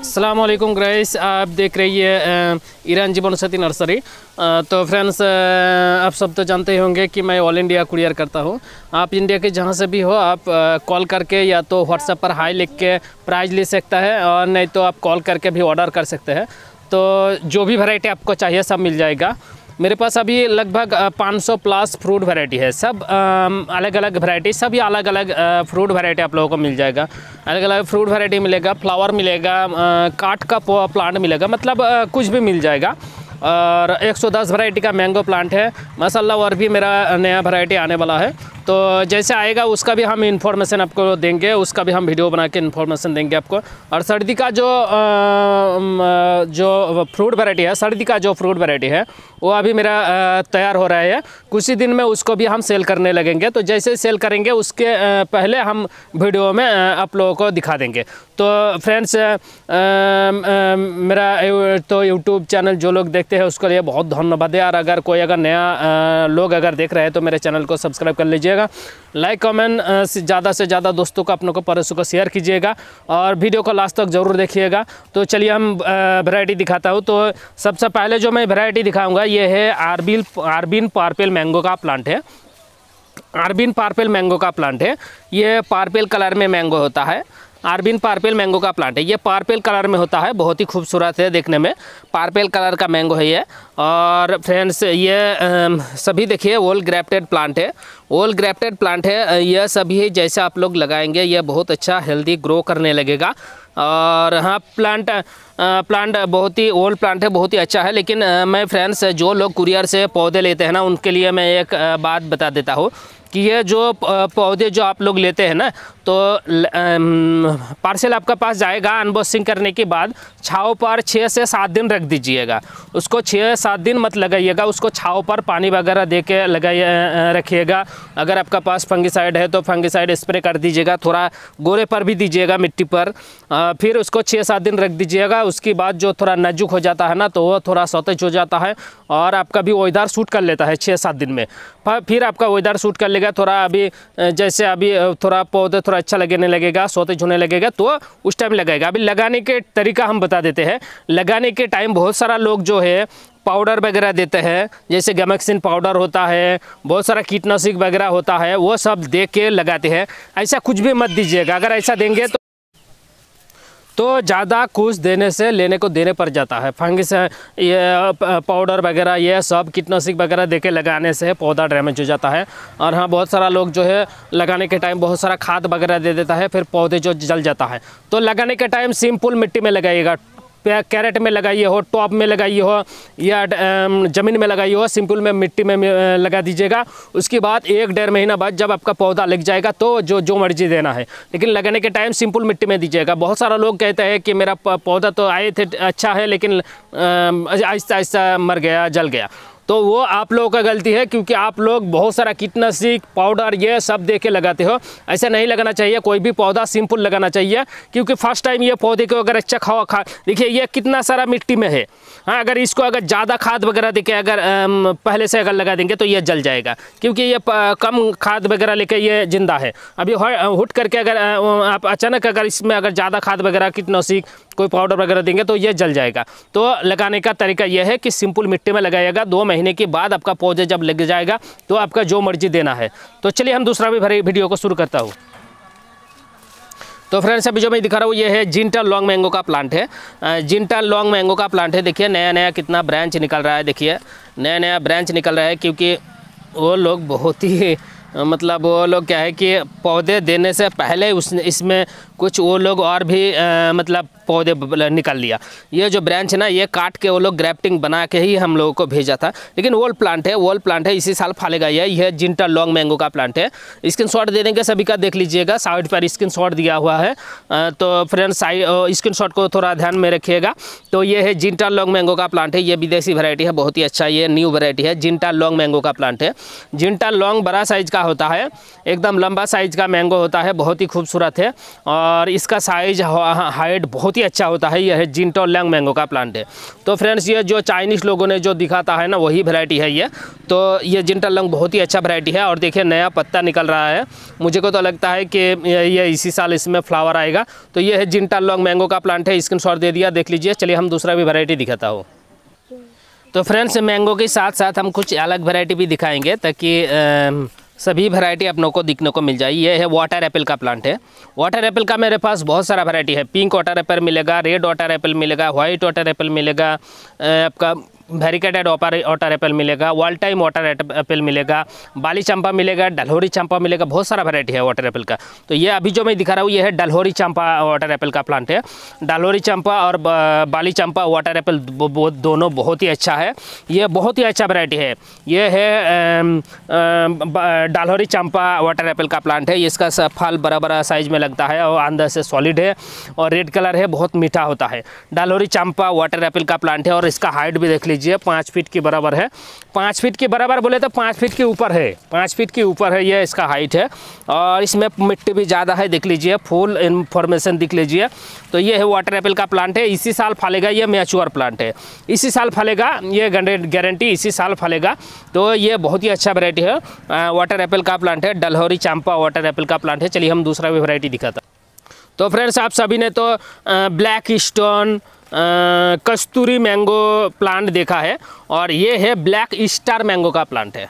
Aslam grace आप देख रही है ईरान जीवन सती नर्सरी तो फ्रेंड्स आप सब तो जानते ही होंगे कि मैं ऑल इंडिया कुरियर करता हूँ आप इंडिया के जहाँ से भी हो आप कॉल करके या तो व्हाट्सएप पर हाई लिख के प्राइज़ ले सकता है और नहीं तो आप कॉल करके भी ऑर्डर कर सकते हैं तो जो भी वैरायटी आपको चाहिए सब मिल जाएगा मेरे पास अभी लगभग 500 प्लस फ्रूट वैरायटी है सब अलग अलग वैरायटी सभी अलग अलग फ्रूट वैरायटी आप लोगों को मिल जाएगा अलग अलग फ्रूट वैरायटी मिलेगा फ्लावर मिलेगा काट का प्लांट मिलेगा मतलब कुछ भी मिल जाएगा और 110 वैरायटी का मैंगो प्लांट है मसाला और भी मेरा नया वैरायटी आने वाला है तो जैसे आएगा उसका भी हम इन्फॉर्मेशन आपको देंगे उसका भी हम वीडियो बना के इन्फॉर्मेशन देंगे आपको और सर्दी का जो जो फ्रूट वैरायटी है सर्दी का जो फ्रूट वैरायटी है वो अभी मेरा तैयार हो रहा है कुछ ही दिन में उसको भी हम सेल करने लगेंगे तो जैसे सेल करेंगे उसके पहले हम वीडियो में आप लोगों को दिखा देंगे तो फ्रेंड्स मेरा तो यूट्यूब चैनल जो लोग देखते हैं उसके लिए बहुत धन्यवाद है और अगर कोई अगर नया लोग अगर देख रहे हैं तो मेरे चैनल को सब्सक्राइब कर लीजिएगा कीजिएगा लाइक कमेंट ज़्यादा से ज़्यादा दोस्तों को अपनों को परसों को शेयर कीजिएगा और वीडियो को लास्ट तक ज़रूर देखिएगा तो चलिए हम वैरायटी दिखाता हूँ तो सबसे पहले जो मैं वैरायटी दिखाऊंगा ये है आरबिल आरबिन पार्पल मैंगो का प्लांट है आरबिन पार्पल मैंगो का प्लांट है ये पार्पेल कलर में मैंगो होता है आरबिन पार्पेल मैंगो का प्लांट है ये पार्पेल कलर में होता है बहुत ही खूबसूरत है देखने में पार्पेल कलर का मैंगो है ये और फ्रेंड्स ये सभी देखिए ओल्ड ग्रेफ्टेड प्लांट है ओल्ड ग्रैप्टेड प्लांट है यह सभी जैसे आप लोग लगाएंगे यह बहुत अच्छा हेल्दी ग्रो करने लगेगा और हाँ प्लांट प्लांट बहुत ही ओल्ड प्लांट है बहुत ही अच्छा है लेकिन मैं फ्रेंड्स जो लोग कुरियर से पौधे लेते हैं ना उनके लिए मैं एक बात बता देता हूँ कि ये जो पौधे जो आप लोग लेते हैं ना तो पार्सल आपका पास जाएगा अनबॉक्सिंग करने के बाद छाव पर छः से सात दिन रख दीजिएगा उसको छः सात दिन मत लगाइएगा उसको छाव पर पानी वगैरह दे के लगाइए रखिएगा अगर आपका पास फंगिसाइड है तो फंगिसाइड स्प्रे कर दीजिएगा थोड़ा गोरे पर भी दीजिएगा मिट्टी पर फिर उसको छः सात दिन रख दीजिएगा उसके बाद जो थोड़ा नजुक हो जाता है ना तो वो थोड़ा सौतेज हो जाता है और आपका भी वेदार सूट कर लेता है छः सात दिन में फिर आपका वेदार सूट कर मिलेगा थोड़ा अभी जैसे अभी थोड़ा पौधे थोड़ा अच्छा लगने लगेगा सोते होने लगेगा तो उस टाइम लगाएगा अभी लगाने के तरीका हम बता देते हैं लगाने के टाइम बहुत सारा लोग जो है पाउडर वगैरह देते हैं जैसे गैमेक्सिन पाउडर होता है बहुत सारा कीटनाशक वगैरह होता है वो सब दे के लगाते हैं ऐसा कुछ भी मत दीजिएगा अगर ऐसा देंगे तो तो ज़्यादा कुछ देने से लेने को देने पर जाता है फंगिस ये पाउडर वगैरह ये सब कीटनाशक वगैरह दे के लगाने से पौधा डैमेज हो जाता है और हाँ बहुत सारा लोग जो है लगाने के टाइम बहुत सारा खाद वगैरह दे देता है फिर पौधे जो जल जाता है तो लगाने के टाइम सिंपल मिट्टी में लगाइएगा कैरेट में लगाइए हो टॉप में लगाइए हो या ज़मीन में लगाइए हो सिंपल में मिट्टी में लगा दीजिएगा उसके बाद एक डेढ़ महीना बाद जब आपका पौधा लग जाएगा तो जो जो मर्जी देना है लेकिन लगाने के टाइम सिंपल मिट्टी में दीजिएगा बहुत सारा लोग कहते हैं कि मेरा पौधा तो आए थे अच्छा है लेकिन आहिस्ता आहिस्ता मर गया जल गया तो वो आप लोगों का गलती है क्योंकि आप लोग बहुत सारा कीटनाशक पाउडर ये सब दे के लगाते हो ऐसा नहीं लगाना चाहिए कोई भी पौधा सिंपल लगाना चाहिए क्योंकि फर्स्ट टाइम ये पौधे को अगर अच्छा खाओ खा देखिए ये कितना सारा मिट्टी में है हाँ अगर इसको अगर ज़्यादा खाद वगैरह देके अगर पहले से अगर लगा देंगे तो ये जल जाएगा क्योंकि ये कम खाद वगैरह लेके ये जिंदा है अभी हुट करके अगर आप अचानक अगर इसमें अगर ज़्यादा खाद वगैरह कीटनाशिक कोई पाउडर वगैरह देंगे तो ये जल जाएगा तो लगाने का तरीका यह है कि सिंपल मिट्टी में लगाइएगा दो महीने के बाद आपका पौधे जब लग जाएगा तो आपका जो मर्जी देना है तो चलिए हम दूसरा भी भरी वीडियो को शुरू करता हूँ तो फ्रेंड्स अभी जो मैं दिखा रहा हूँ ये है जिंटा लॉन्ग मैंगो का प्लांट है जिंटा लॉन्ग मैंगो का प्लांट है देखिए नया नया कितना ब्रांच निकल रहा है देखिए नया नया ब्रांच निकल रहा है क्योंकि वो लोग बहुत ही मतलब वो लोग क्या है कि पौधे देने से पहले उस इसमें कुछ वो लोग और भी आ, मतलब पौधे निकाल लिया ये जो ब्रांच है ना ये काट के वो लोग ग्रैफ्टिंग बना के ही हम लोगों को भेजा था लेकिन वोल्ड प्लांट है वोल्ड प्लांट है इसी साल फालेगा ये यह जिंटा लॉन्ग मैंगो का प्लांट है स्क्रीन शॉट दे देंगे सभी का देख लीजिएगा साइड पर स्क्रीन शॉट दिया हुआ है तो फ्रेंड्स स्क्रीन शॉट को थोड़ा ध्यान में रखिएगा तो ये है जिंटा लॉन्ग मैंगो का प्लांट है ये विदेशी वैरायटी है बहुत ही अच्छा ये न्यू वैरायटी है जिंटा लॉन्ग मैंगो का प्लांट है जिंटा लॉन्ग बड़ा साइज़ का होता है एकदम लंबा साइज़ का मैंगो होता है बहुत ही खूबसूरत है और इसका साइज हाइट बहुत ही अच्छा होता है यह जिंटो लैंग मैंगो का प्लांट है तो फ्रेंड्स ये जो चाइनीज़ लोगों ने जो दिखाता है ना वही वैरायटी है ये तो ये जिंटो लैंग बहुत ही अच्छा वैरायटी है और देखिए नया पत्ता निकल रहा है मुझे को तो लगता है कि ये इसी साल इसमें फ्लावर आएगा तो ये है जिंटा लॉन्ग मैंगो का प्लांट है स्क्रीन दे दिया देख लीजिए चलिए हम दूसरा भी वैरायटी दिखाता हूँ तो फ्रेंड्स मैंगो के साथ साथ हम कुछ अलग वैरायटी भी दिखाएंगे ताकि सभी वैरायटी अपनों को दिखने को मिल जाएगी ये है वाटर एप्पल का प्लांट है वाटर एप्पल का मेरे पास बहुत सारा वैरायटी है पिंक वाटर एप्पल मिलेगा रेड वाटर एप्पल मिलेगा वाइट वाटर एप्पल मिलेगा आपका वेरिकेटेड वाटर एप्पल मिलेगा वॉल टाइम वाटर एप्पल मिलेगा बाली चंपा मिलेगा डलहोरी चंपा मिलेगा बहुत सारा वेरायटी है वाटर एप्पल का तो ये अभी जो मैं दिखा रहा हूँ ये है डलहोरी चंपा वाटर एप्पल का प्लांट है डलहोरी चंपा और बाली चंपा वाटर एप्पल दोनों बहुत ही अच्छा है ये बहुत ही अच्छा वेरायटी है ये है डालहोरी चंपा वाटर एप्पल का प्लांट है इसका फल बड़ा बड़ा साइज में लगता है और अंदर से सॉलिड है और रेड कलर है बहुत मीठा होता है डालहोरी चंपा वाटर एप्पल का प्लांट है और इसका हाइट भी देख लीजिए लीजिए पाँच फीट के बराबर है पाँच फीट के बराबर बोले तो पाँच फीट के ऊपर है पाँच फीट के ऊपर है यह इसका हाइट है और इसमें मिट्टी भी ज़्यादा है देख लीजिए फुल इन्फॉर्मेशन देख लीजिए तो ये है वाटर एपल का प्लांट है इसी साल फलेगा ये मेच्योर प्लांट है इसी साल फलेगा ये गारंटी इसी साल फलेगा तो ये बहुत ही अच्छा वैरायटी है वाटर एपल का प्लांट है डलहौरी चांपा वाटर एपल का प्लांट है चलिए हम दूसरा भी वैरायटी दिखाता तो फ्रेंड्स आप सभी ने तो ब्लैक स्टोन कस्तूरी मैंगो प्लांट देखा है और ये है ब्लैक स्टार मैंगो का प्लांट है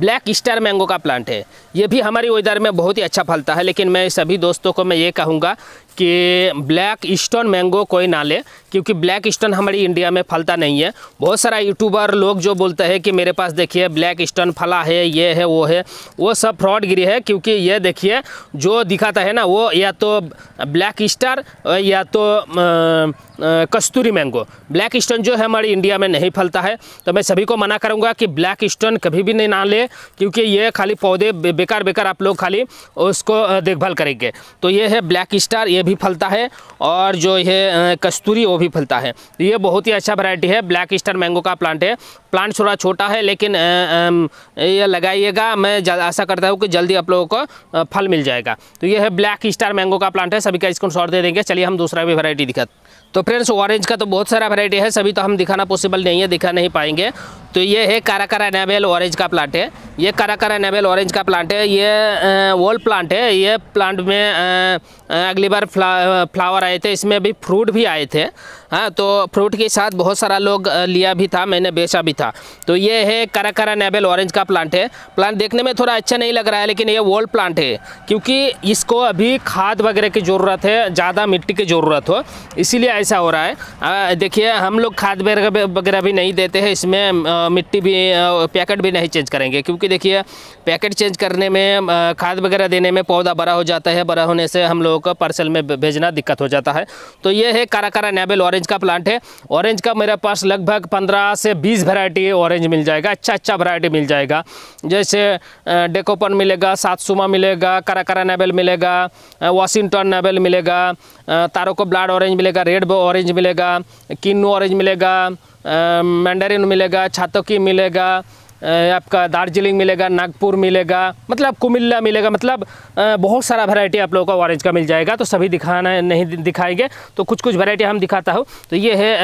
ब्लैक स्टार मैंगो का प्लांट है ये भी हमारी वेदर में बहुत ही अच्छा फलता है लेकिन मैं सभी दोस्तों को मैं ये कहूँगा कि ब्लैक स्टोन मैंगो कोई ना ले क्योंकि ब्लैक स्टोन हमारी इंडिया में फलता नहीं है बहुत सारा यूट्यूबर लोग जो बोलते हैं कि मेरे पास देखिए ब्लैक स्टोन फला है ये है वो है वो सब फ्रॉड गिरी है क्योंकि ये देखिए जो दिखाता है ना वो या तो ब्लैक स्टार या तो कस्तूरी मैंगो ब्लैक स्टोन जो है हमारी इंडिया में नहीं फलता है तो मैं सभी को मना करूँगा कि ब्लैक स्टोन कभी भी नहीं ना ले क्योंकि ये खाली पौधे बेकार बेकार आप लोग खाली उसको देखभाल करेंगे तो ये है ब्लैक स्टार ये भी फलता है और जो ये कस्तूरी वो भी फलता है ये बहुत ही अच्छा वैरायटी है ब्लैक स्टार मैंगो का प्लांट है प्लांट थोड़ा छोटा है लेकिन ये लगाइएगा मैं आशा करता हूँ कि जल्दी आप लोगों को फल मिल जाएगा तो ये है ब्लैक स्टार मैंगो का प्लांट है सभी का इसको शॉर्ट दे देंगे चलिए हम दूसरा भी वैरायटी दिखाते तो फ्रेंड्स ऑरेंज का तो बहुत सारा वैरायटी है सभी तो हम दिखाना पॉसिबल नहीं है दिखा नहीं पाएंगे तो ये है काराकारा नेबेल ऑरेंज का प्लांट है ये काराकारा नेबेल ऑरेंज का प्लांट है ये वॉल प्लांट है ये प्लांट में अगली बार फ्ला, फ्लावर आए थे इसमें भी फ्रूट भी आए थे हाँ तो फ्रूट के साथ बहुत सारा लोग लिया भी था मैंने बेचा भी था तो ये है करा करा नेबल ऑरेंज का प्लांट है प्लांट देखने में थोड़ा अच्छा नहीं लग रहा है लेकिन ये वोल्ड प्लांट है क्योंकि इसको अभी खाद वगैरह की ज़रूरत है ज़्यादा मिट्टी की ज़रूरत हो इसीलिए ऐसा हो रहा है देखिए हम लोग खाद वगैरह भी नहीं देते हैं इसमें मिट्टी भी पैकेट भी नहीं चेंज करेंगे क्योंकि देखिए पैकेट चेंज करने में खाद वगैरह देने में पौधा बड़ा हो जाता है बड़ा होने से हम लोगों को पार्सल में भेजना दिक्कत हो जाता है तो ये है काराकारा नेबल ऑरेंज का प्लांट है ऑरेंज का मेरे पास लगभग पंद्रह से बीस वेराइटी ऑरेंज मिल जाएगा अच्छा अच्छा वेराइटी मिल जाएगा जैसे डेकोपन मिलेगा सातसुमा मिलेगा काराकारा नेबल मिलेगा वाशिंगटन नेबल मिलेगा तारों को ब्लाड ऑरेंज मिलेगा रेड ऑरेंज मिलेगा किन्नू ऑरेंज मिलेगा मैंडरिन मिलेगा छातोकी मिलेगा आपका दार्जिलिंग मिलेगा नागपुर मिलेगा मतलब कुमिल्ला मिलेगा मतलब बहुत सारा वैरायटी आप लोगों को ऑरेंज का मिल जाएगा तो सभी दिखाना नहीं दिखाएंगे तो कुछ कुछ वैरायटी हम दिखाता हूँ तो ये है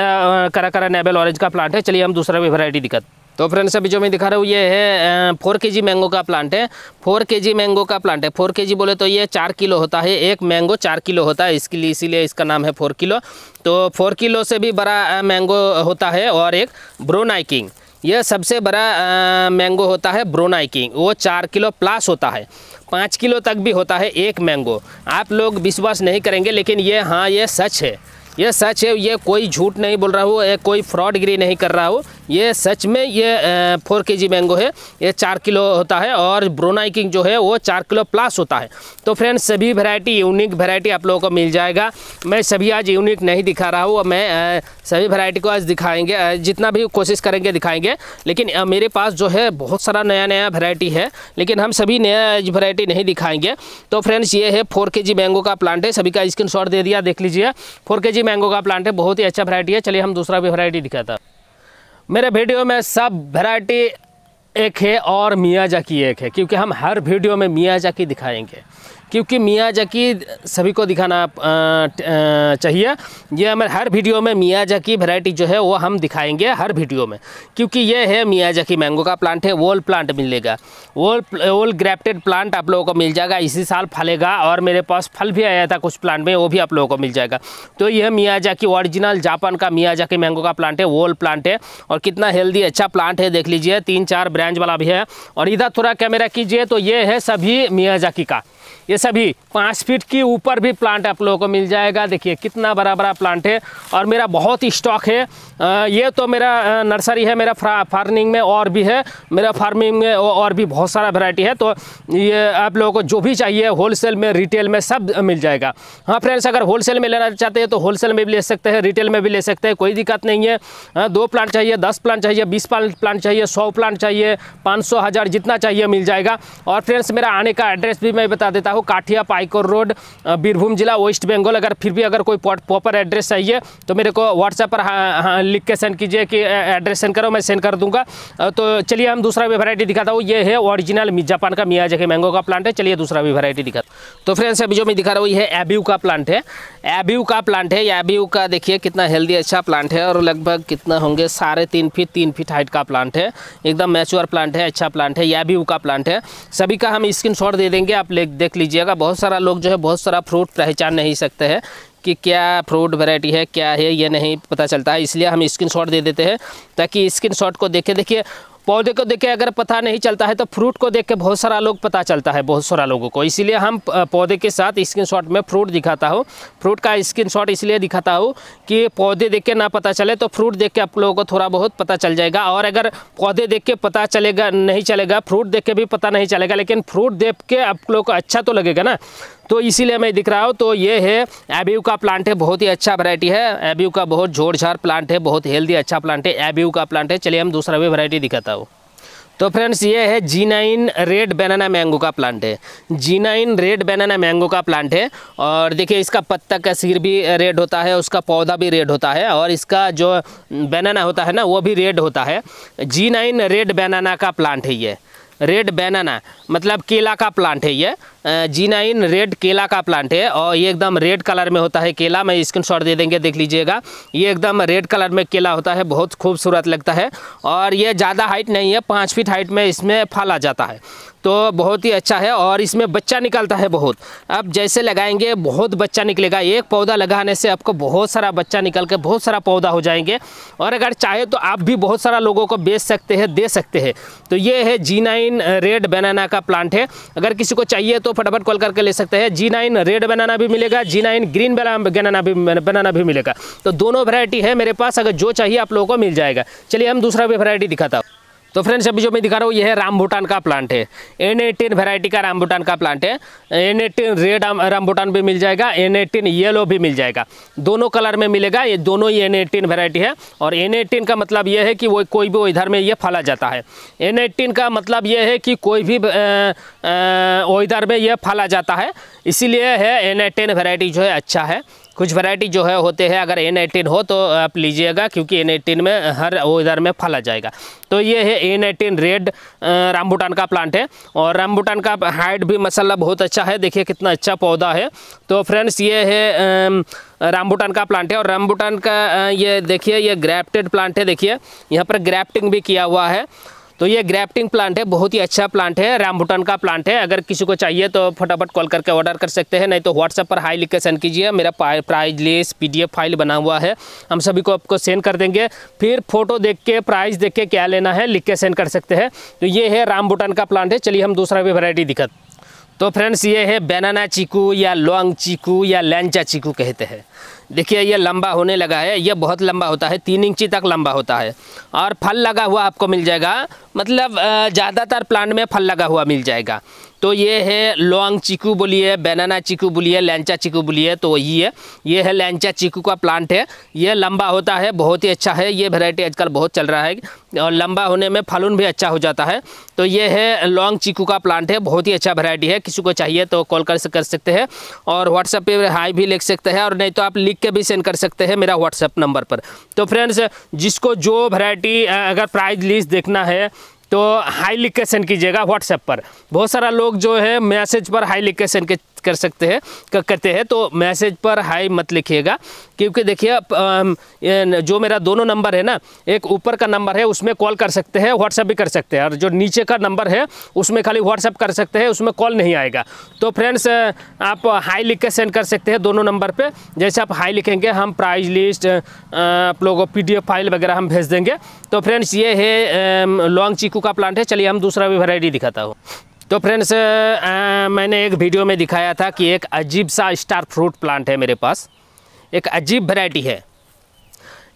करा करा नेबल ऑरेंज का प्लांट है चलिए हम दूसरा भी वैरायटी दिखा तो फ्रेंड्स अभी जो मैं दिखा रहा हूँ ये है फोर के जी मैंगो का प्लांट है फोर के जी मैंगो का प्लांट है फोर के जी बोले तो ये चार किलो होता है एक मैंगो चार किलो होता है इसके लिए इसीलिए इसका नाम है फोर किलो तो फोर किलो से भी बड़ा मैंगो होता है और एक ब्रोनाइकिंग यह सबसे बड़ा मैंगो होता है ब्रोनाई किंग वो चार किलो प्लस होता है पाँच किलो तक भी होता है एक मैंगो आप लोग विश्वास नहीं करेंगे लेकिन ये हाँ ये सच है ये सच है ये कोई झूठ नहीं बोल रहा हूँ ये कोई फ्रॉडगिरी नहीं कर रहा हूँ ये सच में ये फोर के जी मैंगो है ये चार किलो होता है और ब्रोनाइकिंग जो है वो चार किलो प्लस होता है तो फ्रेंड्स सभी वैरायटी यूनिक वैरायटी आप लोगों को मिल जाएगा मैं सभी आज यूनिक नहीं दिखा रहा हूँ मैं सभी वैरायटी को आज दिखाएंगे जितना भी कोशिश करेंगे दिखाएंगे लेकिन मेरे पास जो है बहुत सारा नया नया वैरायटी है लेकिन हम सभी नया वैरायटी नहीं दिखाएंगे तो फ्रेंड्स ये है फोर के मैंगो का प्लांट है सभी का स्क्रीन दे दिया देख लीजिए फोर के मैंगो का प्लांट है बहुत ही अच्छा वैरायटी है चलिए हम दूसरा भी वैरायटी दिखाता मेरे वीडियो में सब वैरायटी एक है और मियाजा की एक है क्योंकि हम हर वीडियो में मियाजा की दिखाएंगे क्योंकि मियाँ जकी सभी को दिखाना चाहिए ये हमें हर वीडियो में मियाँ जकी वेराइटी जो है वो हम दिखाएंगे हर वीडियो में क्योंकि ये है मियाँ जकी मैंगो का प्लांट है वोल प्लांट मिलेगा वोल वोल ग्रैप्टेड प्लांट आप लोगों को मिल जाएगा इसी साल फलेगा और मेरे पास फल भी आया था कुछ प्लांट में वो भी आप लोगों को मिल जाएगा तो यह मियाँ जकी ओरिजिनल जापान का मियाँ जकी मैंगो का प्लांट है वोल प्लांट है और कितना हेल्दी अच्छा प्लांट है देख लीजिए तीन चार ब्रांच वाला भी है और इधर थोड़ा कैमरा कीजिए तो ये है सभी मियाँ जाकी का ये ये सभी पाँच फीट के ऊपर भी प्लांट आप लोगों को मिल जाएगा देखिए कितना बड़ा बड़ा प्लांट है और मेरा बहुत ही स्टॉक है ये तो मेरा नर्सरी है मेरा फार्मिंग में और भी है मेरा फार्मिंग में और भी बहुत सारा वैरायटी है तो ये आप लोगों को जो भी चाहिए होलसेल में रिटेल में सब मिल जाएगा हाँ फ्रेंड्स अगर होलसेल में लेना चाहते हैं तो होलसेल में भी ले सकते हैं रिटेल में भी ले सकते हैं कोई दिक्कत नहीं है हाँ दो प्लांट चाहिए दस प्लांट चाहिए बीस प्लांट चाहिए सौ प्लांट चाहिए पाँच सौ हज़ार जितना चाहिए मिल जाएगा और फ्रेंड्स मेरा आने का एड्रेस भी मैं बता देता हूँ काठिया पाइकोर रोड बीरभूम जिला वेस्ट बंगाल अगर फिर भी अगर कोई प्रॉपर एड्रेस चाहिए तो मेरे को व्हाट्सएप पर हाँ, हाँ, लिख के सेंड कीजिए कि एड्रेस सेंड करो मैं सेंड कर दूंगा तो चलिए हम दूसरा भी वैरायटी दिखाता हूँ ये है ओरिजिनल जापान का मियाजा जगह मैंगो का प्लांट है चलिए दूसरा भी वैरायटी दिखाता हूँ तो फ्रेंड्स अभी जो मैं दिखा रहा हूँ ये है एब्यू का प्लांट है एब्यू का प्लांट है एब्यू का देखिए कितना हेल्दी अच्छा प्लांट है और लगभग कितना होंगे साढ़े तीन फीट तीन फीट हाइट का प्लांट है एकदम मैच्योर प्लांट है अच्छा प्लांट है एब्यू का प्लांट है सभी का हम स्क्रीन दे देंगे आप देख लीजिए लीजिएगा बहुत सारा लोग जो है बहुत सारा फ्रूट पहचान नहीं सकते हैं कि क्या फ्रूट वैरायटी है क्या है ये नहीं पता चलता है इसलिए हम स्क्रीनशॉट दे देते हैं ताकि स्क्रीनशॉट को देखे देखिए पौधे को देख के अगर पता नहीं चलता है तो फ्रूट को देख के बहुत सारा लोग पता चलता है बहुत सारा लोगों को इसलिए हम पौधे के साथ स्क्रीनशॉट में फ्रूट दिखाता हूँ फ्रूट का स्क्रीनशॉट इसलिए दिखाता हूँ कि पौधे देख के ना पता चले तो फ्रूट देख के आप लोगों को थोड़ा बहुत पता चल जाएगा और अगर पौधे देख के पता चलेगा नहीं चलेगा फ्रूट देख के भी पता नहीं चलेगा लेकिन फ्रूट देख के आप लोग को अच्छा तो लगेगा ना तो इसीलिए मैं दिख रहा हूँ तो ये है एब्यू का प्लांट है बहुत ही अच्छा वैरायटी है एब्यू का बहुत जोर प्लांट है बहुत हेल्दी अच्छा प्लांट है एबीयू का प्लांट है चलिए हम दूसरा भी वैरायटी दिखाता हूँ तो फ्रेंड्स ये है G nine red banana mango का प्लांट है G nine red banana mango का प्लांट है और देखिए इसका पत्ता का सिर भी रेड होता है उसका पौधा भी रेड होता है और इसका जो बनाना होता है ना वो भी रेड होता है जी नाइन रेड बनाना का प्लांट है ये रेड बनाना मतलब केला का प्लांट है ये जीनाइन रेड केला का प्लांट है और ये एकदम रेड कलर में होता है केला मैं स्क्रीन शॉट दे देंगे देख लीजिएगा ये एकदम रेड कलर में केला होता है बहुत खूबसूरत लगता है और ये ज़्यादा हाइट नहीं है पाँच फीट हाइट में इसमें फल आ जाता है तो बहुत ही अच्छा है और इसमें बच्चा निकलता है बहुत अब जैसे लगाएंगे बहुत बच्चा निकलेगा एक पौधा लगाने से आपको बहुत सारा बच्चा निकल के बहुत सारा पौधा हो जाएंगे और अगर चाहे तो आप भी बहुत सारा लोगों को बेच सकते हैं दे सकते हैं तो ये है जी नाइन रेड बनाना का प्लांट है अगर किसी को चाहिए तो फटाफट कॉल करके ले सकते हैं जी नाइन रेड बनाना भी मिलेगा जी नाइन ग्रीन बनाना भी बनाना भी मिलेगा तो दोनों वैरायटी है मेरे पास अगर जो चाहिए आप लोगों को मिल जाएगा चलिए हम दूसरा भी वैरायटी दिखाता हूँ तो फ्रेंड्स अभी जो मैं दिखा रहा हूँ ये राम भूटान का प्लांट है एन एटीन वेराइटी का राम भूटान का प्लांट है N eighteen red rambutan भी मिल जाएगा एन एटीन येलो भी मिल जाएगा दोनों कलर में मिलेगा ये दोनों ही एन एटीन वेराइटी है और एन एटीन का मतलब ये है कि वो कोई भी इधर में ये फला जाता है एन एटीन का मतलब ये है कि कोई भी इधर में यह फला जाता है इसीलिए है एन एटीन वेराइटी जो है अच्छा है कुछ वैरायटी जो है होते हैं अगर एन एटीन हो तो आप लीजिएगा क्योंकि एन एटीन में हर वो इधर में फला जाएगा तो ये है एन एटीन रेड रामबूटान का प्लांट है और रामबूटान का हाइट भी मसाला बहुत अच्छा है देखिए कितना अच्छा पौधा है तो फ्रेंड्स ये है रामबूटान का प्लांट है और रामबूटान का ये देखिए ये ग्रैप्टेड प्लांट है देखिए यहाँ पर ग्रैप्टिंग भी किया हुआ है तो ये ग्रैफ्टिंग प्लांट है बहुत ही अच्छा प्लांट है रामभूटान का प्लांट है अगर किसी को चाहिए तो फटाफट कॉल करके ऑर्डर कर सकते हैं नहीं तो व्हाट्सएप पर हाई लिख के सेंड कीजिए मेरा प्राइज लिस्ट पीडीएफ फाइल बना हुआ है हम सभी को आपको सेंड कर देंगे फिर फोटो देख के प्राइस देख के क्या लेना है लिख के सेंड कर सकते हैं तो ये है रामभूटान का प्लांट है चलिए हम दूसरा भी वैरायटी दिक्कत तो फ्रेंड्स ये है बेनाना चीकू या लॉन्ग चीकू या लैंचा चीकू कहते हैं देखिए ये लंबा होने लगा है ये बहुत लंबा होता है तीन इंची तक लंबा होता है और फल लगा हुआ आपको मिल जाएगा मतलब ज़्यादातर प्लांट में फल लगा हुआ मिल जाएगा तो ये है लॉन्ग चीकू बोलिए बनाना चीकू बोलिए लैंचा चीकू बोलिए तो वही है ये है लैंचा चीकू का प्लांट है ये लंबा होता है बहुत ही अच्छा है ये वेराइटी आजकल बहुत चल रहा है और लंबा होने में फलून भी अच्छा हो जाता है तो ये है लॉन्ग चीकू का प्लांट है बहुत ही अच्छा वेराइटी है किसी को चाहिए तो कॉल कर कर सकते हैं और व्हाट्सएप पर हाई भी लिख सकते हैं और नहीं तो आप लिख लिख के भी सेंड कर सकते हैं मेरा व्हाट्सएप नंबर पर तो फ्रेंड्स जिसको जो वैरायटी अगर प्राइज लिस्ट देखना है तो हाई लिख के सेंड कीजिएगा व्हाट्सएप पर बहुत सारा लोग जो है मैसेज पर हाई लिख के सेंड के कर सकते हैं करते हैं तो मैसेज पर हाई मत लिखिएगा क्योंकि देखिए जो मेरा दोनों नंबर है ना एक ऊपर का नंबर है उसमें कॉल कर सकते हैं व्हाट्सएप भी कर सकते हैं और जो नीचे का नंबर है उसमें खाली व्हाट्सएप कर सकते हैं उसमें कॉल नहीं आएगा तो फ्रेंड्स आप हाई लिख के सेंड कर सकते हैं दोनों नंबर पर जैसे आप हाई लिखेंगे हम प्राइज लिस्ट आप लोगों को पी फाइल वगैरह हम भेज देंगे तो फ्रेंड्स ये है लॉन्ग चीकू का प्लांट है चलिए हम दूसरा भी वैरायटी दिखाता हूँ तो फ्रेंड्स मैंने एक वीडियो में दिखाया था कि एक अजीब सा स्टार फ्रूट प्लांट है मेरे पास एक अजीब वैरायटी है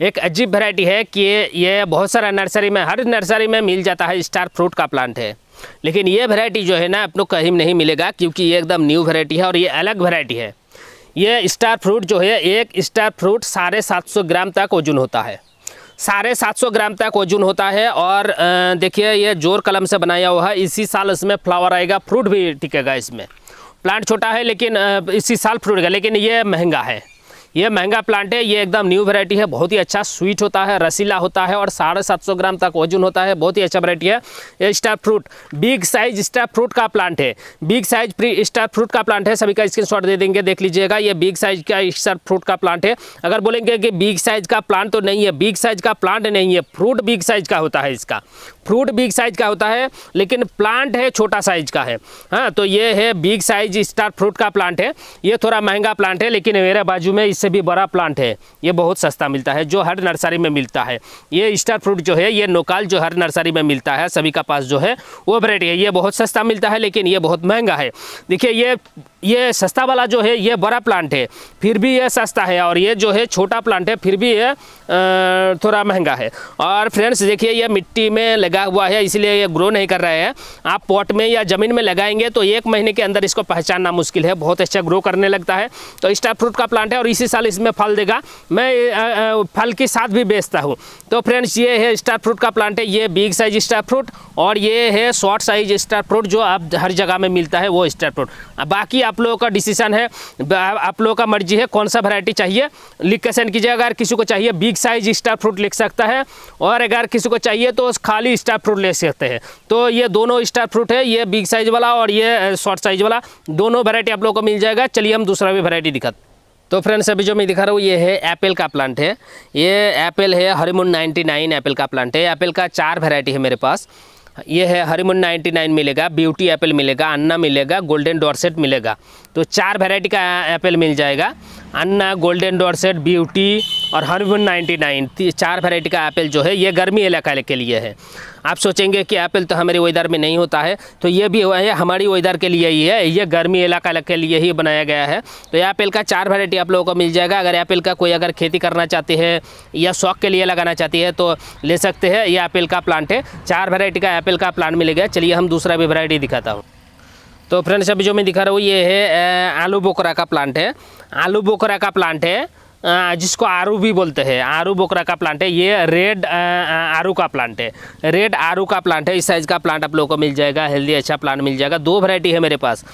एक अजीब वैरायटी है कि ये बहुत सारा नर्सरी में हर नर्सरी में मिल जाता है स्टार फ्रूट का प्लांट है लेकिन ये वैरायटी जो है ना आपको कहीं नहीं मिलेगा क्योंकि ये एकदम न्यू वैरायटी है और ये अलग वैरायटी है ये स्टार फ्रूट जो है एक स्टार फ्रूट साढ़े सात सौ ग्राम तक वजन होता है साढ़े सात सौ ग्राम तक वजन होता है और देखिए ये जोर कलम से बनाया हुआ है इसी साल इसमें फ्लावर आएगा फ्रूट भी टिकेगा इसमें प्लांट छोटा है लेकिन इसी साल फ्रूट का लेकिन ये महंगा है ये महंगा प्लांट है ये एकदम न्यू वेरायटी है बहुत ही अच्छा स्वीट होता है रसीला होता है और साढ़े सात सौ ग्राम तक वजन होता है बहुत ही अच्छा वेरायटी है ये star fruit big size star fruit का प्लांट है बिग साइज प्री स्टार फ्रूट का प्लांट है सभी का स्क्रीन दे देंगे देख लीजिएगा ये बिग साइज का स्टार फ्रूट का प्लांट है अगर बोलेंगे कि बिग साइज का प्लांट तो नहीं है बिग साइज का प्लांट नहीं है फ्रूट बिग साइज का होता है इसका फ्रूट बिग साइज का होता है लेकिन प्लांट है छोटा साइज का है हाँ तो ये है बिग साइज स्टार फ्रूट का प्लांट है ये थोड़ा महंगा प्लांट है लेकिन मेरे बाजू में इस से भी बड़ा प्लांट है ये बहुत सस्ता मिलता है जो हर नर्सरी में मिलता है ये स्टार फ्रूट जो है ये नोकाल जो हर नर्सरी में मिलता है सभी का पास जो है वो ब्रेड है ये बहुत सस्ता मिलता है लेकिन ये बहुत महंगा है देखिए ये ये सस्ता वाला जो है ये बड़ा प्लांट है फिर भी ये सस्ता है और ये जो है छोटा प्लांट है फिर भी ये थोड़ा महंगा है और फ्रेंड्स देखिए ये मिट्टी में लगा हुआ है इसलिए ये ग्रो नहीं कर रहा है आप पॉट में या ज़मीन में लगाएंगे तो एक महीने के अंदर इसको पहचानना मुश्किल है बहुत अच्छा ग्रो करने लगता है तो स्टार फ्रूट का प्लांट है और इसी साल इसमें फल देगा मैं फल के साथ भी बेचता हूँ तो फ्रेंड्स ये है स्टार फ्रूट का प्लांट है ये बिग साइज स्टार फ्रूट और ये है शॉर्ट साइज स्टार फ्रूट जो आप हर जगह में मिलता है वो स्टार फ्रूट बाकी आप लोगों का डिसीजन है आप लोगों का मर्जी है कौन सा वैरायटी चाहिए लिख के सेंड कीजिए अगर किसी को चाहिए बिग साइज स्टार फ्रूट लिख सकता है और अगर किसी को चाहिए तो खाली स्टार फ्रूट ले सकते हैं तो ये दोनों स्टार फ्रूट है ये बिग साइज वाला और ये शॉर्ट साइज वाला दोनों वरायटी आप लोग को मिल जाएगा चलिए हम दूसरा भी वेरायटी दिखाते तो फ्रेंड्स अभी जो मैं दिखा रहा हूँ ये है एप्पल का प्लांट है ये एप्पल है हरिमुन नाइन्टी नाइन एप्पल का प्लांट है एप्पल का चार वेराइटी है मेरे पास ये है हरिमुन नाइन मिलेगा ब्यूटी एप्पल मिलेगा अन्ना मिलेगा गोल्डन डॉरसेट मिलेगा तो चार वेराइटी का एप्पल मिल जाएगा अन्ना गोल्डन डॉर्सेट ब्यूटी और हर्बन नाइन्टी नाइन चार वेराइटी का एप्पल जो है ये गर्मी इलाका के लिए है आप सोचेंगे कि एप्पल तो हमारे वेदर में नहीं होता है तो ये भी है हमारी वेदर के लिए ही है ये गर्मी इलाका के लिए ही बनाया गया है तो ये एप्पल का चार वेराइटी आप लोगों को मिल जाएगा अगर एप्पल का कोई अगर खेती करना चाहती है या शौक के लिए लगाना चाहती है तो ले सकते हैं ये एप्पल का प्लांट है चार वेराइटी का एप्पल का प्लांट मिलेगा चलिए हम दूसरा भी वेराइटी दिखाता हूँ तो फ्रेंड्स अभी जो मैं दिखा रहा हूँ ये है आलू बोकरा का प्लांट है आलू बोकरा का प्लांट है जिसको आरू भी बोलते हैं आरू बोकरा का प्लांट है ये रेड आरू का प्लांट है रेड आरू का प्लांट है इस साइज़ का प्लांट आप लोगों को मिल जाएगा हेल्दी अच्छा प्लांट मिल जाएगा दो वैरायटी है मेरे पास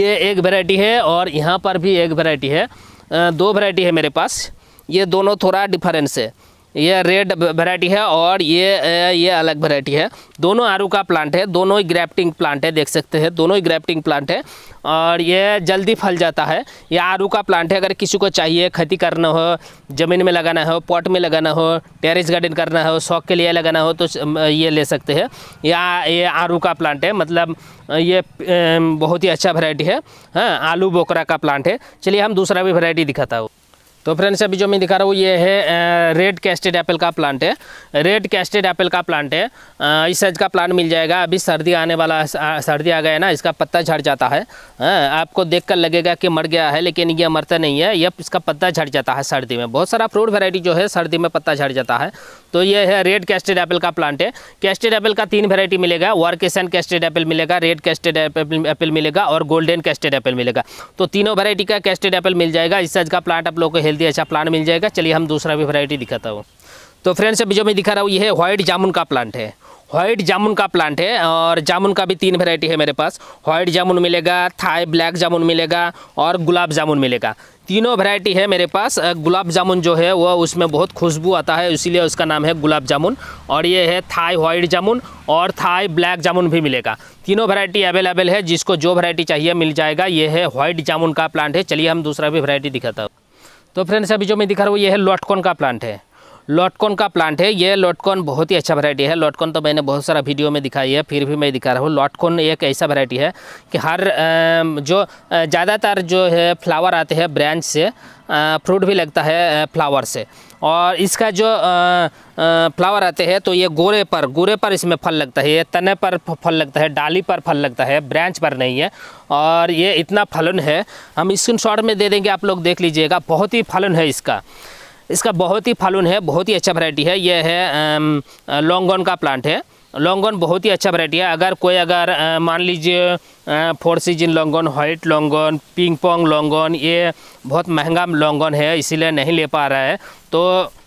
ये एक वैरायटी है और यहाँ पर भी एक वैरायटी है दो वैरायटी है मेरे पास ये दोनों थोड़ा डिफरेंस है ये रेड वेराइटी है और ये ये अलग वेराइटी है दोनों आरू का प्लांट है दोनों ही ग्रैफ्टिंग प्लांट है देख सकते हैं दोनों ही ग्रैफ्टिंग प्लांट है और ये जल्दी फल जाता है ये आरू का प्लांट है अगर किसी को चाहिए खेती करना हो ज़मीन में लगाना हो पॉट में लगाना हो टेरिस गार्डन करना हो शौक के लिए लगाना हो तो ये ले सकते हैं या ये आरू का प्लांट है मतलब ये बहुत ही अच्छा वेराइटी है हाँ आलू बोकरा का प्लांट है चलिए हम दूसरा भी वेराइटी दिखाता हूँ तो फ्रेंड्स अभी जो मैं दिखा रहा हूँ ये है रेड कैस्टेड एप्पल का प्लांट है रेड कैस्टेड एप्पल का प्लांट है इस साइज का प्लांट मिल जाएगा अभी सर्दी आने वाला सर्दी आ गया है ना इसका पत्ता झड़ जाता है आपको आपको देखकर लगेगा कि मर गया है लेकिन ये मरता नहीं है यह इसका पत्ता झड़ जाता है सर्दी में बहुत सारा फ्रूट वेराइटी जो है सर्दी में पत्ता झड़ जाता है तो ये है रेड कैस्टेड एप्पल का प्लांट है कैस्टेड एप्पल का तीन वेरायटी मिलेगा वर्केसन कैस्टेड एप्पल मिलेगा रेड कैस्टेड एप्पल मिलेगा और गोल्डन कैस्टेड एप्पल मिलेगा तो तीनों वेराइटी का कैस्टेड एप्पल मिल जाएगा इस साइज का प्लांट आप लोग को जल्दी अच्छा प्लांट मिल जाएगा चलिए हम दूसरा भी वैरायटी दिखाता हूँ तो फ्रेंड्स अभी जो मैं दिखा रहा हूँ ये है जामुन का प्लांट है व्हाइट जामुन का प्लांट है और जामुन का भी तीन वैरायटी है मेरे पास व्हाइट जामुन मिलेगा थाई ब्लैक जामुन मिलेगा और गुलाब जामुन मिलेगा तीनों वैरायटी है मेरे पास गुलाब जामुन जो है वह उसमें बहुत खुशबू आता है इसीलिए उसका नाम है गुलाब जामुन और ये है थाई व्हाइट जामुन और थाई ब्लैक जामुन भी मिलेगा तीनों वैरायटी अवेलेबल है जिसको जो वैरायटी चाहिए मिल जाएगा ये है व्हाइट जामुन का प्लांट है चलिए हम दूसरा भी वैरायटी दिखाता हूँ तो फ्रेंड्स अभी जो मैं दिखा रहा हूँ ये है लॉटकॉन का प्लांट है लॉटकॉन का प्लांट है ये लॉटकॉन बहुत ही अच्छा वैरायटी है लॉटकॉन तो मैंने बहुत सारा वीडियो में दिखाई है फिर भी मैं दिखा रहा हूँ लॉटकॉन एक ऐसा वैरायटी है कि हर जो ज़्यादातर जो है फ्लावर आते हैं ब्रांच से फ्रूट भी लगता है फ्लावर से और इसका जो फ्लावर आते हैं तो ये गोरे पर गोरे पर इसमें फल लगता है ये तने पर फल लगता है डाली पर फल लगता है ब्रांच पर नहीं है और ये इतना फलन है हम स्क्रीन शॉट में दे देंगे आप लोग देख लीजिएगा बहुत ही फलन है इसका इसका बहुत ही फलन है बहुत ही अच्छा वैरायटी है ये है लॉन्गॉन का प्लांट है लॉन्गॉन बहुत ही अच्छा वैरायटी है अगर कोई अगर मान लीजिए four season longan white longan ping pong longan ये बहुत महंगा लॉन्गन है इसीलिए नहीं ले पा रहा है तो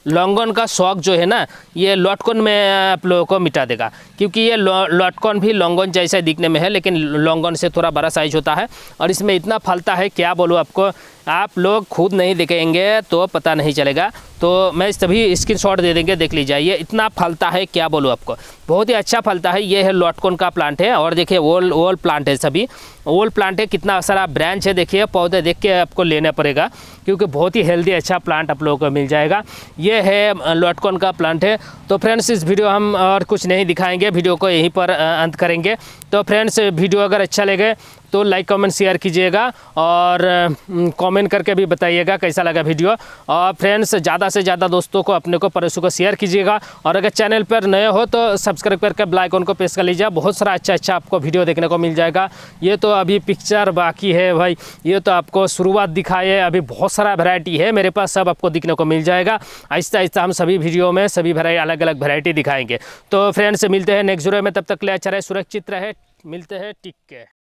लॉन्गॉन का शौक जो है ना ये लॉटकॉन में आप लोगों को मिटा देगा क्योंकि ये लॉटकॉन भी लॉन्गॉन जैसा दिखने में है लेकिन लॉन्गॉन से थोड़ा बड़ा साइज होता है और इसमें इतना फलता है क्या बोलूँ आपको आप लोग खुद नहीं देखेंगे तो पता नहीं चलेगा तो मैं सभी स्क्रीनशॉट दे देंगे देख लीजिए ये इतना फलता है क्या बोलूँ आपको बहुत ही अच्छा फलता है ये है लॉटकोन का प्लांट है और देखिए ओल ओल प्लांट है सभी ओल प्लांट है कितना सारा ब्रांच है देखिए पौधे देख के आपको लेना पड़ेगा क्योंकि बहुत ही हेल्दी अच्छा प्लांट आप लोगों को मिल जाएगा ये है लॉटकोन का प्लांट है तो फ्रेंड्स इस वीडियो हम और कुछ नहीं दिखाएंगे वीडियो को यहीं पर अंत करेंगे तो फ्रेंड्स वीडियो अगर अच्छा लगे तो लाइक कमेंट शेयर कीजिएगा और कमेंट हम्म, करके भी बताइएगा कैसा लगा वीडियो और फ्रेंड्स ज़्यादा से ज़्यादा दोस्तों को अपने को पड़ोसों को शेयर कीजिएगा और अगर चैनल पर नए हो तो सब्सक्राइब करके ब्लाइकॉन को प्रेस कर लीजिए बहुत सारा अच्छा अच्छा आपको वीडियो देखने को मिल जाएगा ये तो अभी पिक्चर बाकी है भाई ये तो आपको शुरुआत दिखाई है अभी बहुत सारा वेरायटी है मेरे पास सब आपको दिखने को मिल जाएगा आहिस्ता आहिस्ता हम सभी वीडियो में सभी अलग अलग वेरायटी दिखाएंगे तो फ्रेंड्स मिलते हैं नेक्स्ट वीडियो में तब तक ले अच्छा रहे सुरक्षित रहे मिलते हैं टिक के